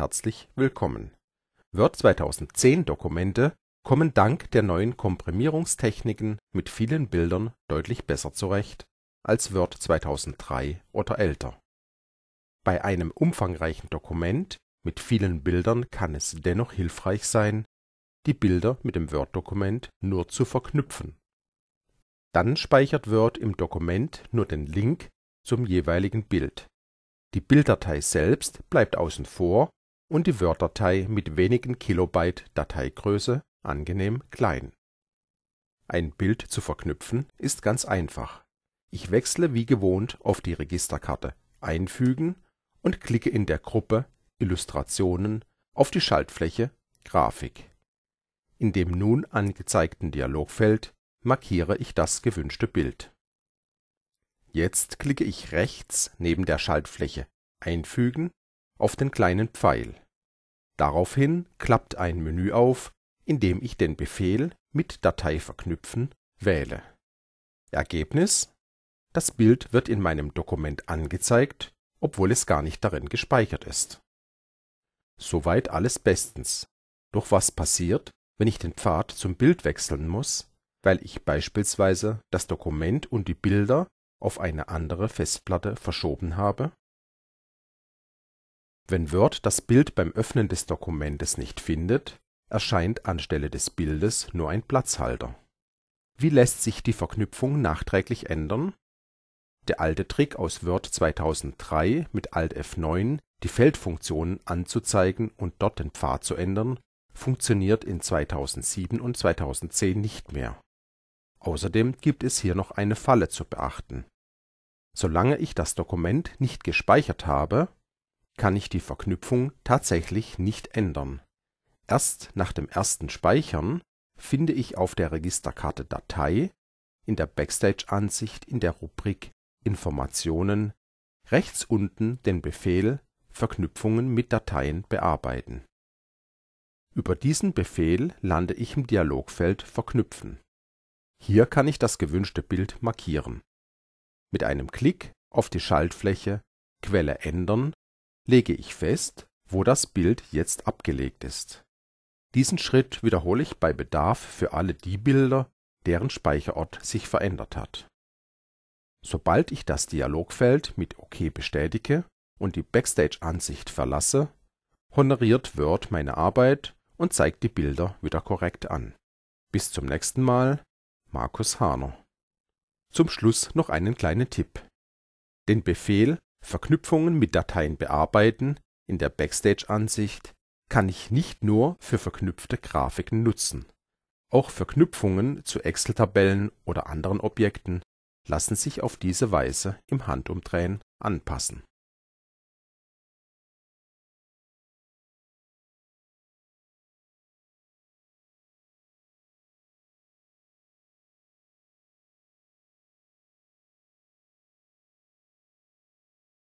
herzlich willkommen. Word 2010 Dokumente kommen dank der neuen Komprimierungstechniken mit vielen Bildern deutlich besser zurecht als Word 2003 oder älter. Bei einem umfangreichen Dokument mit vielen Bildern kann es dennoch hilfreich sein, die Bilder mit dem Word-Dokument nur zu verknüpfen. Dann speichert Word im Dokument nur den Link zum jeweiligen Bild. Die Bilddatei selbst bleibt außen vor und die Word-Datei mit wenigen Kilobyte Dateigröße angenehm klein. Ein Bild zu verknüpfen ist ganz einfach. Ich wechsle wie gewohnt auf die Registerkarte Einfügen und klicke in der Gruppe Illustrationen auf die Schaltfläche Grafik. In dem nun angezeigten Dialogfeld markiere ich das gewünschte Bild. Jetzt klicke ich rechts neben der Schaltfläche Einfügen auf den kleinen Pfeil. Daraufhin klappt ein Menü auf, in dem ich den Befehl mit Datei verknüpfen wähle. Ergebnis: Das Bild wird in meinem Dokument angezeigt, obwohl es gar nicht darin gespeichert ist. Soweit alles bestens. Doch was passiert, wenn ich den Pfad zum Bild wechseln muss, weil ich beispielsweise das Dokument und die Bilder auf eine andere Festplatte verschoben habe wenn Word das Bild beim Öffnen des Dokumentes nicht findet, erscheint anstelle des Bildes nur ein Platzhalter. Wie lässt sich die Verknüpfung nachträglich ändern? Der alte Trick aus Word 2003 mit Alt F9, die Feldfunktionen anzuzeigen und dort den Pfad zu ändern, funktioniert in 2007 und 2010 nicht mehr. Außerdem gibt es hier noch eine Falle zu beachten. Solange ich das Dokument nicht gespeichert habe kann ich die Verknüpfung tatsächlich nicht ändern. Erst nach dem ersten Speichern finde ich auf der Registerkarte Datei in der Backstage-Ansicht in der Rubrik Informationen rechts unten den Befehl Verknüpfungen mit Dateien bearbeiten. Über diesen Befehl lande ich im Dialogfeld Verknüpfen. Hier kann ich das gewünschte Bild markieren. Mit einem Klick auf die Schaltfläche Quelle ändern lege ich fest, wo das Bild jetzt abgelegt ist. Diesen Schritt wiederhole ich bei Bedarf für alle die Bilder, deren Speicherort sich verändert hat. Sobald ich das Dialogfeld mit OK bestätige und die Backstage-Ansicht verlasse, honoriert Word meine Arbeit und zeigt die Bilder wieder korrekt an. Bis zum nächsten Mal, Markus Hahner. Zum Schluss noch einen kleinen Tipp. Den Befehl Verknüpfungen mit Dateien bearbeiten In der Backstage-Ansicht kann ich nicht nur für verknüpfte Grafiken nutzen. Auch Verknüpfungen zu Excel-Tabellen oder anderen Objekten lassen sich auf diese Weise im Handumdrehen anpassen